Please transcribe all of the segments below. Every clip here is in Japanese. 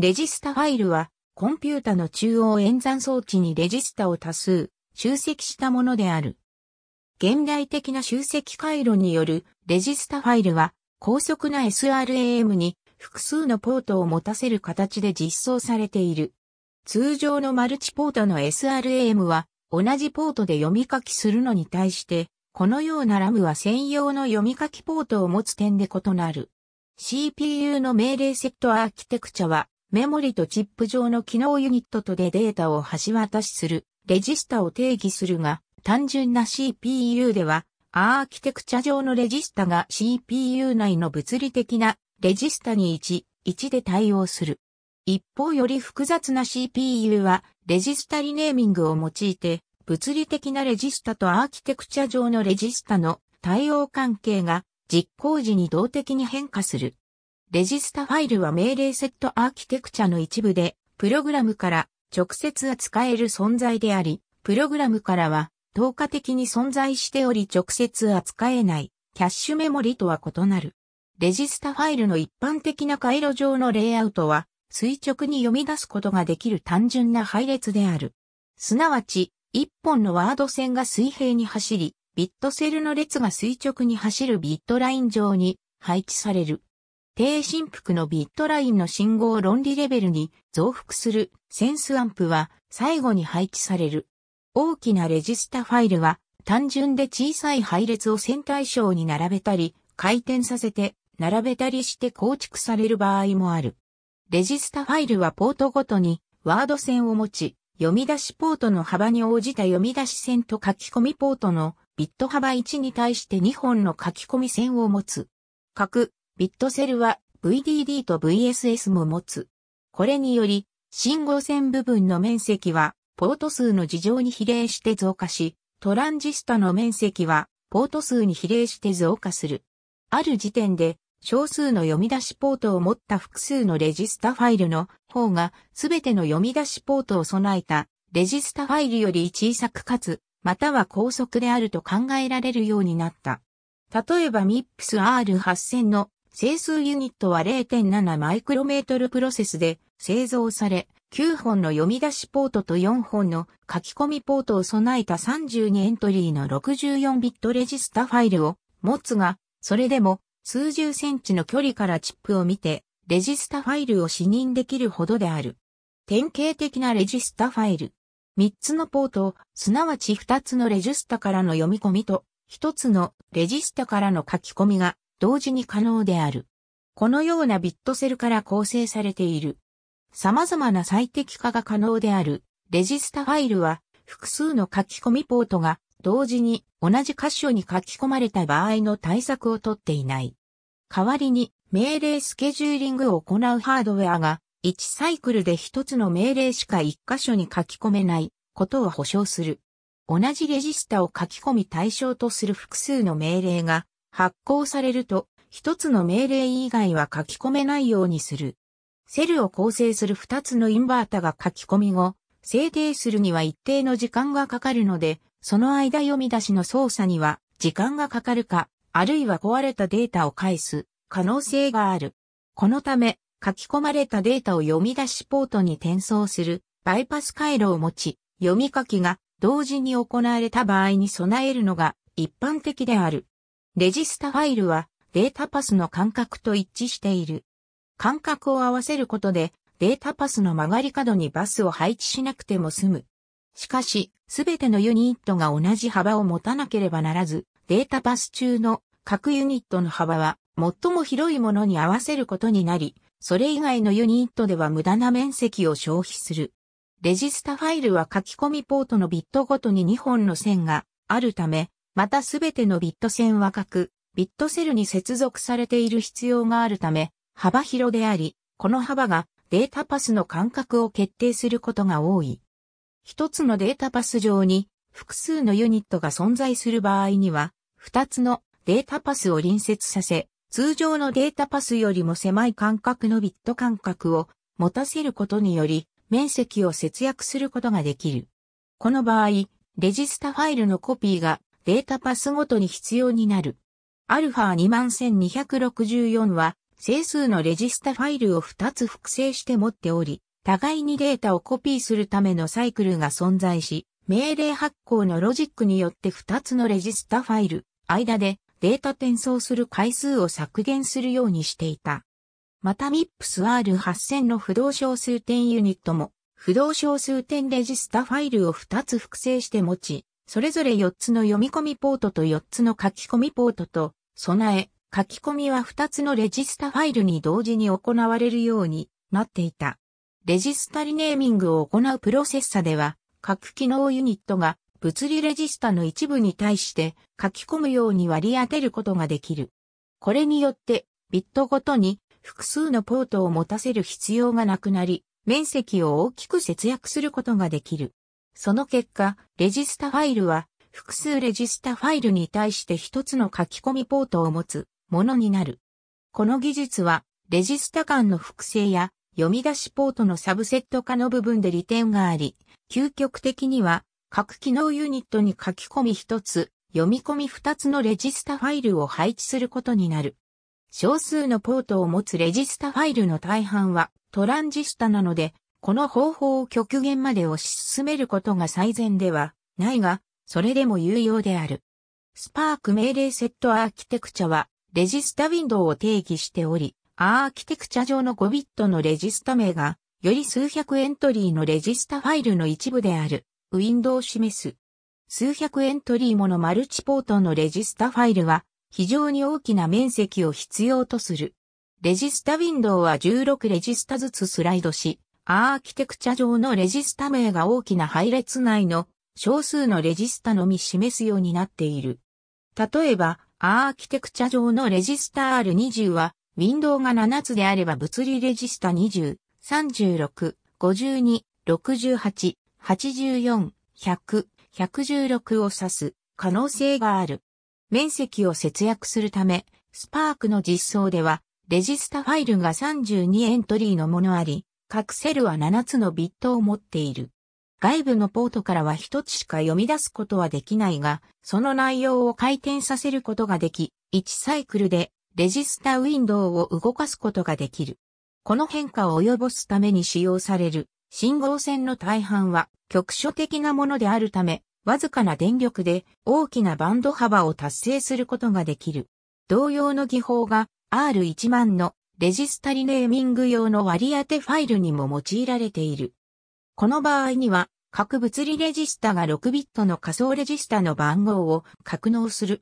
レジスタファイルは、コンピュータの中央演算装置にレジスタを多数、集積したものである。現代的な集積回路によるレジスタファイルは、高速な SRAM に複数のポートを持たせる形で実装されている。通常のマルチポートの SRAM は同じポートで読み書きするのに対して、このようなラムは専用の読み書きポートを持つ点で異なる。CPU の命令セットアーキテクチャはメモリとチップ上の機能ユニットとでデータを橋渡しする、レジスタを定義するが、単純な CPU では、アーキテクチャ上のレジスタが CPU 内の物理的なレジスタに1、1で対応する。一方より複雑な CPU は、レジスタリネーミングを用いて、物理的なレジスタとアーキテクチャ上のレジスタの対応関係が実行時に動的に変化する。レジスタファイルは命令セットアーキテクチャの一部で、プログラムから直接扱える存在であり、プログラムからは、透過的に存在しており直接扱えない、キャッシュメモリとは異なる。レジスタファイルの一般的な回路上のレイアウトは、垂直に読み出すことができる単純な配列である。すなわち、一本のワード線が水平に走り、ビットセルの列が垂直に走るビットライン上に配置される。低振幅のビットラインの信号論理レベルに増幅するセンスアンプは最後に配置される。大きなレジスタファイルは単純で小さい配列を線対称に並べたり、回転させて並べたりして構築される場合もある。レジスタファイルはポートごとにワード線を持ち、読み出しポートの幅に応じた読み出し線と書き込みポートのビット幅1に対して2本の書き込み線を持つ。くビットセルは VDD と VSS も持つ。これにより、信号線部分の面積は、ポート数の事情に比例して増加し、トランジスタの面積は、ポート数に比例して増加する。ある時点で、少数の読み出しポートを持った複数のレジスタファイルの方が、すべての読み出しポートを備えた、レジスタファイルより小さくかつ、または高速であると考えられるようになった。例えば MIPSR8000 の整数ユニットは0.7マイクロメートルプロセスで製造され、9本の読み出しポートと4本の書き込みポートを備えた32エントリーの64ビットレジスタファイルを持つが、それでも数十センチの距離からチップを見て、レジスタファイルを視認できるほどである。典型的なレジスタファイル。3つのポート、すなわち2つのレジスタからの読み込みと、1つのレジスタからの書き込みが同時に可能である。このようなビットセルから構成されている。様々な最適化が可能であるレジスタファイルは複数の書き込みポートが同時に同じ箇所に書き込まれた場合の対策をとっていない。代わりに命令スケジューリングを行うハードウェアが1サイクルで1つの命令しか1箇所に書き込めないことを保証する。同じレジスタを書き込み対象とする複数の命令が発行されると、一つの命令以外は書き込めないようにする。セルを構成する二つのインバータが書き込み後、制定するには一定の時間がかかるので、その間読み出しの操作には時間がかかるか、あるいは壊れたデータを返す可能性がある。このため、書き込まれたデータを読み出しポートに転送するバイパス回路を持ち、読み書きが同時に行われた場合に備えるのが一般的である。レジスタファイルはデータパスの間隔と一致している。間隔を合わせることでデータパスの曲がり角にバスを配置しなくても済む。しかし、すべてのユニットが同じ幅を持たなければならず、データパス中の各ユニットの幅は最も広いものに合わせることになり、それ以外のユニットでは無駄な面積を消費する。レジスタファイルは書き込みポートのビットごとに2本の線があるため、またすべてのビット線は各、ビットセルに接続されている必要があるため、幅広であり、この幅がデータパスの間隔を決定することが多い。一つのデータパス上に複数のユニットが存在する場合には、二つのデータパスを隣接させ、通常のデータパスよりも狭い間隔のビット間隔を持たせることにより、面積を節約することができる。この場合、レジスタファイルのコピーがデータパスごとに必要になる。α21264 は整数のレジスタファイルを2つ複製して持っており、互いにデータをコピーするためのサイクルが存在し、命令発行のロジックによって2つのレジスタファイル、間でデータ転送する回数を削減するようにしていた。また MIPSR8000 の不動小数点ユニットも、不動小数点レジスタファイルを2つ複製して持ち、それぞれ4つの読み込みポートと4つの書き込みポートと備え、書き込みは2つのレジスタファイルに同時に行われるようになっていた。レジスタリネーミングを行うプロセッサでは、各機能ユニットが物理レジスタの一部に対して書き込むように割り当てることができる。これによって、ビットごとに複数のポートを持たせる必要がなくなり、面積を大きく節約することができる。その結果、レジスタファイルは複数レジスタファイルに対して一つの書き込みポートを持つものになる。この技術はレジスタ間の複製や読み出しポートのサブセット化の部分で利点があり、究極的には各機能ユニットに書き込み一つ、読み込み二つのレジスタファイルを配置することになる。少数のポートを持つレジスタファイルの大半はトランジスタなので、この方法を極限まで推し進めることが最善ではないが、それでも有用である。スパーク命令セットアーキテクチャは、レジスタウィンドウを定義しており、アーキテクチャ上の5ビットのレジスタ名が、より数百エントリーのレジスタファイルの一部である、ウィンドウを示す。数百エントリーものマルチポートのレジスタファイルは、非常に大きな面積を必要とする。レジスタウィンドウは16レジスタずつスライドし、アーキテクチャ上のレジスタ名が大きな配列内の少数のレジスタのみ示すようになっている。例えば、アーキテクチャ上のレジスタ R20 は、ウィンドウが7つであれば物理レジスタ20、36、52、68、84、100、116を指す可能性がある。面積を節約するため、スパークの実装では、レジスタファイルが32エントリーのものあり、各セルは7つのビットを持っている。外部のポートからは1つしか読み出すことはできないが、その内容を回転させることができ、1サイクルでレジスタウィンドウを動かすことができる。この変化を及ぼすために使用される信号線の大半は局所的なものであるため、わずかな電力で大きなバンド幅を達成することができる。同様の技法が R1 万のレジスタリネーミング用の割り当てファイルにも用いられている。この場合には、各物理レジスタが6ビットの仮想レジスタの番号を格納する。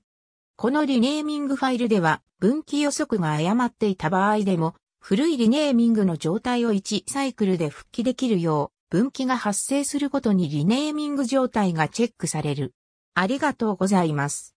このリネーミングファイルでは、分岐予測が誤っていた場合でも、古いリネーミングの状態を1サイクルで復帰できるよう、分岐が発生するごとにリネーミング状態がチェックされる。ありがとうございます。